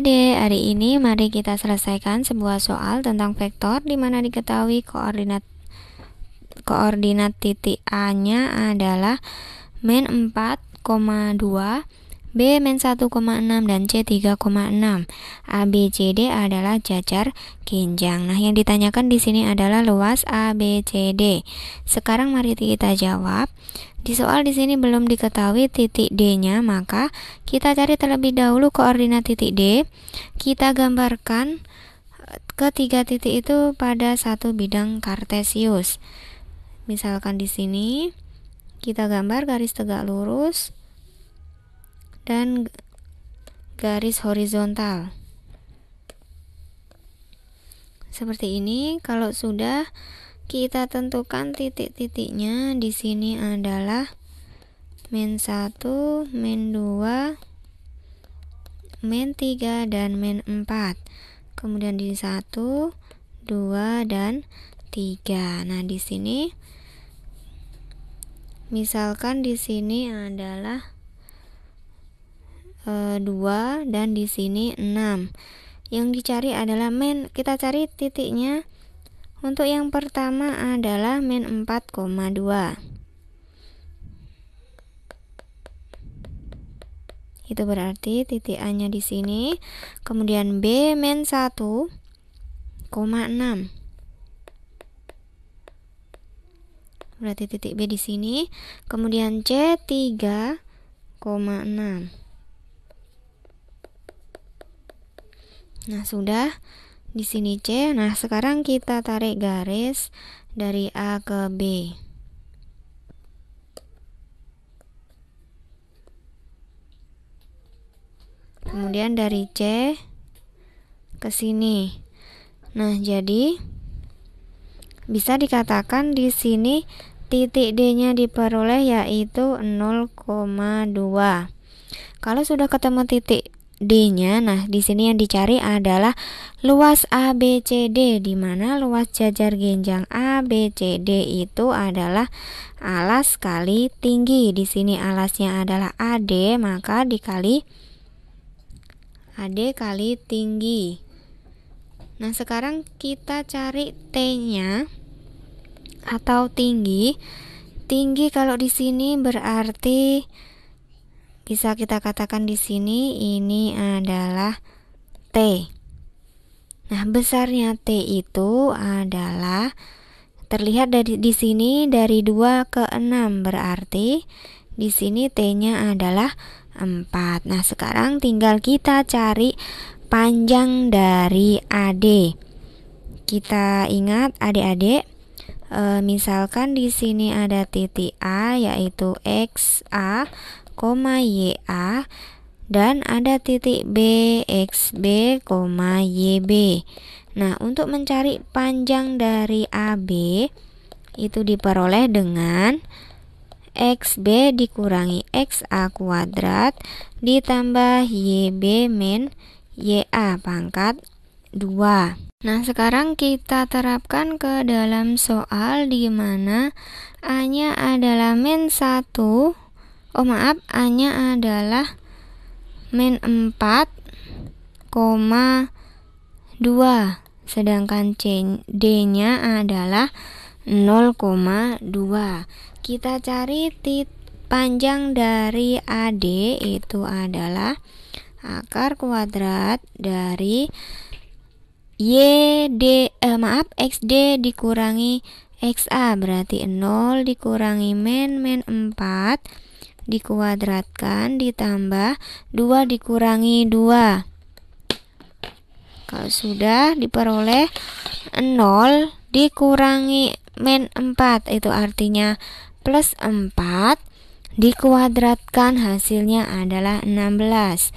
adik-adik, hari ini mari kita selesaikan sebuah soal tentang vektor di mana diketahui koordinat koordinat titik A-nya adalah min 4,2 B min 1,6 dan C 3,6 ABCD adalah jajar kinjang nah yang ditanyakan di sini adalah luas ABCD sekarang mari kita jawab di soal di sini belum diketahui titik D-nya maka kita cari terlebih dahulu koordinat titik D kita gambarkan eh, ketiga titik itu pada satu bidang kartesius misalkan di sini kita gambar garis tegak lurus dan garis horizontal seperti ini kalau sudah kita tentukan titik-titiknya di sini adalah min 1, min 2, min 3 dan min 4. Kemudian di 1, 2 dan 3. Nah, di sini misalkan di sini adalah e, eh, 2 dan di sini 6 yang dicari adalah main kita cari titiknya untuk yang pertama adalah main 4,2 itu berarti titik A nya di sini kemudian B men 1 koma 6 berarti titik B di sini kemudian C 3 koma 6 Nah, sudah di sini C. Nah, sekarang kita tarik garis dari A ke B. Kemudian dari C ke sini. Nah, jadi bisa dikatakan di sini titik D-nya diperoleh yaitu 0,2. Kalau sudah ketemu titik D-nya. Nah, di sini yang dicari adalah luas ABCD di mana luas jajar genjang ABCD itu adalah alas kali tinggi. Di sini alasnya adalah AD, maka dikali AD kali tinggi. Nah, sekarang kita cari T-nya atau tinggi. Tinggi kalau di sini berarti bisa kita katakan di sini ini adalah T. Nah, besarnya T itu adalah terlihat dari di sini dari 2 ke 6 berarti di sini T-nya adalah 4. Nah, sekarang tinggal kita cari panjang dari AD. Kita ingat adik-adik e, misalkan di sini ada titik A yaitu XA, YA dan ada titik B, XB, YB. Nah, untuk mencari panjang dari AB itu diperoleh dengan XB dikurangi XA kuadrat ditambah YB min YA pangkat 2. Nah, sekarang kita terapkan ke dalam soal di mana A-nya adalah min 1 oh maaf A-nya adalah min 4, 2 sedangkan C, D-nya adalah 0,2 kita cari titik panjang dari AD itu adalah akar kuadrat dari YD eh, maaf XD dikurangi XA berarti 0 dikurangi min min 4 dikuadratkan ditambah 2 dikurangi 2. Kalau sudah diperoleh 0 dikurangi min 4 itu artinya plus 4 dikuadratkan hasilnya adalah 16.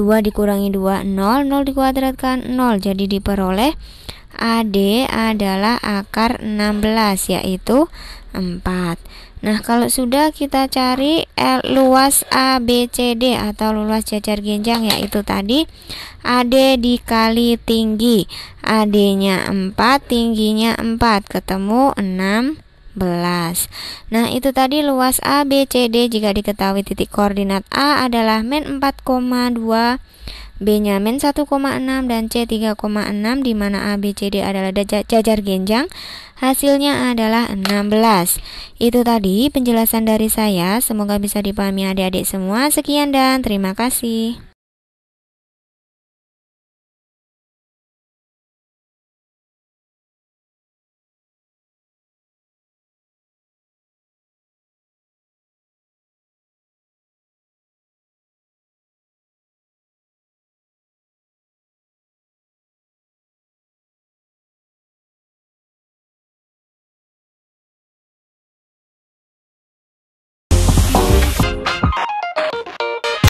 2 dikurangi 2 0, 0 dikuadratkan 0 jadi diperoleh AD adalah akar 16 yaitu 4 Nah kalau sudah kita cari L, luas ABCD atau luas jajar genjang yaitu tadi AD dikali tinggi AD nya 4 tingginya 4 ketemu 6 Belas. Nah, itu tadi luas ABCD jika diketahui titik koordinat A adalah min 4,2 Benyamin 1,6 dan C 3,6 di mana A, B, C, D adalah jajar genjang hasilnya adalah 16 itu tadi penjelasan dari saya semoga bisa dipahami adik-adik semua sekian dan terima kasih